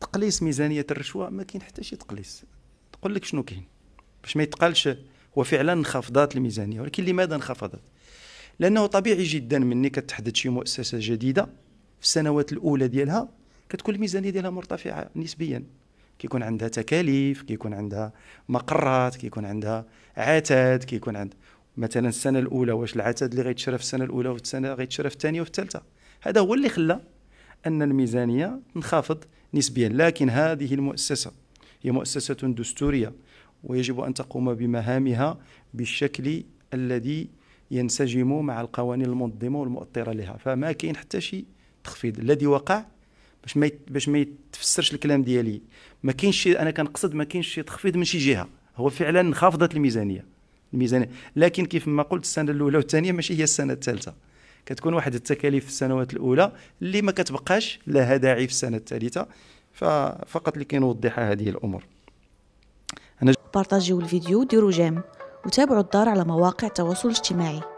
تقليص ميزانيه الرشوه ما كاين حتى شي تقليص تقول لك شنو كاين باش ما يتقالش هو فعلا انخفضت الميزانيه ولكن لماذا انخفضت لانه طبيعي جدا مني كتحدث شي مؤسسه جديده في السنوات الاولى ديالها كتكون الميزانيه ديالها مرتفعه نسبيا كيكون عندها تكاليف كيكون عندها مقرات كيكون عندها عتاد كيكون عندها مثلا السنه الاولى واش العتاد اللي غيتشرى في السنه الاولى والسنه غيتشرف غيتشرى في الثانيه وفي الثالثه هذا هو اللي خلى ان الميزانيه تنخفض نسبيا لكن هذه المؤسسه هي مؤسسه دستوريه ويجب ان تقوم بمهامها بالشكل الذي ينسجم مع القوانين المنظمه والمؤطره لها فما كاين حتى شي تخفيض الذي وقع باش ما باش ما يتفسرش الكلام ديالي ما كاينش انا كنقصد ما كاينش شي تخفيض من شي جهه هو فعلا انخفضت الميزانيه الميزانيه لكن كيف ما قلت السنه الاولى والثانيه ماشي هي السنه الثالثه كتكون واحد التكاليف في السنوات الاولى اللي ما كتبقاش لها داعي في السنه الثالثه فقط اللي كنوضح هذه الامور انا بارطاجيو الفيديو ديروا جيم وتابعوا الدار على مواقع التواصل الاجتماعي